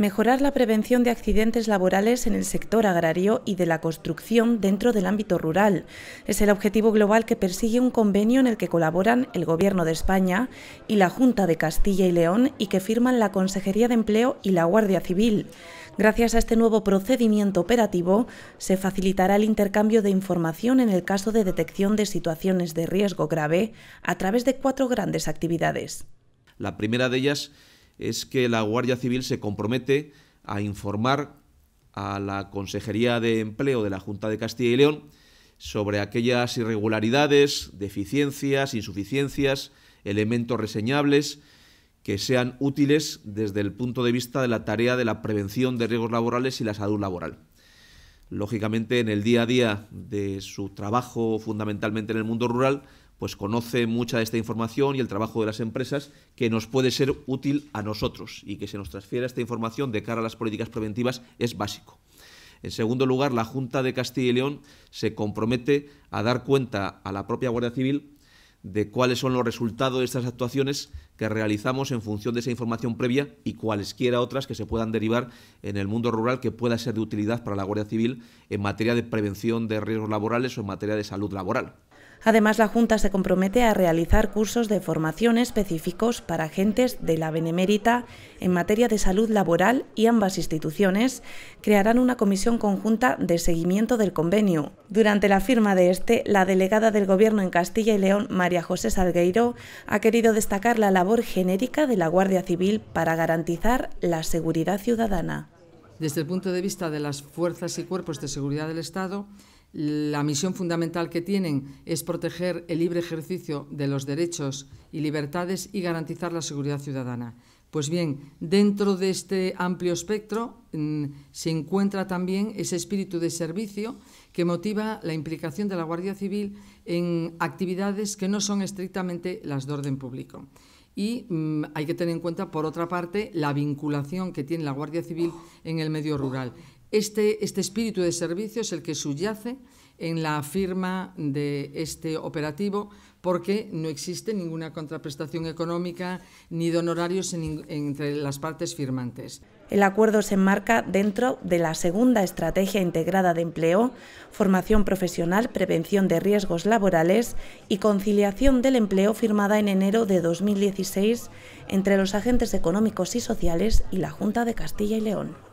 mejorar la prevención de accidentes laborales en el sector agrario y de la construcción dentro del ámbito rural. Es el objetivo global que persigue un convenio en el que colaboran el Gobierno de España y la Junta de Castilla y León y que firman la Consejería de Empleo y la Guardia Civil. Gracias a este nuevo procedimiento operativo, se facilitará el intercambio de información en el caso de detección de situaciones de riesgo grave a través de cuatro grandes actividades. La primera de ellas es que la Guardia Civil se compromete a informar a la Consejería de Empleo de la Junta de Castilla y León sobre aquellas irregularidades, deficiencias, insuficiencias, elementos reseñables que sean útiles desde el punto de vista de la tarea de la prevención de riesgos laborales y la salud laboral. Lógicamente, en el día a día de su trabajo fundamentalmente en el mundo rural, pues conoce mucha de esta información y el trabajo de las empresas que nos puede ser útil a nosotros y que se nos transfiera esta información de cara a las políticas preventivas es básico. En segundo lugar, la Junta de Castilla y León se compromete a dar cuenta a la propia Guardia Civil de cuáles son los resultados de estas actuaciones que realizamos en función de esa información previa y cualesquiera otras que se puedan derivar en el mundo rural que pueda ser de utilidad para la Guardia Civil en materia de prevención de riesgos laborales o en materia de salud laboral. Además, la Junta se compromete a realizar cursos de formación específicos para agentes de la Benemérita en materia de salud laboral y ambas instituciones crearán una comisión conjunta de seguimiento del convenio. Durante la firma de este, la delegada del Gobierno en Castilla y León, María José Salgueiro, ha querido destacar la labor genérica de la Guardia Civil para garantizar la seguridad ciudadana. Desde el punto de vista de las fuerzas y cuerpos de seguridad del Estado, la misión fundamental que tienen es proteger el libre ejercicio de los derechos y libertades y garantizar la seguridad ciudadana. Pues bien, dentro de este amplio espectro mm, se encuentra también ese espíritu de servicio que motiva la implicación de la Guardia Civil en actividades que no son estrictamente las de orden público. Y mm, hay que tener en cuenta, por otra parte, la vinculación que tiene la Guardia Civil en el medio rural. Este, este, espíritu de servicio es el que subyace en la firma de este operativo porque no existe ninguna contraprestación económica ni de honorarios entre las partes firmantes. El acuerdo se enmarca dentro de la segunda estrategia integrada de empleo, formación profesional, prevención de riesgos laborales y conciliación del empleo firmada en enero de 2016 entre los agentes económicos y sociales y la Junta de Castilla y León.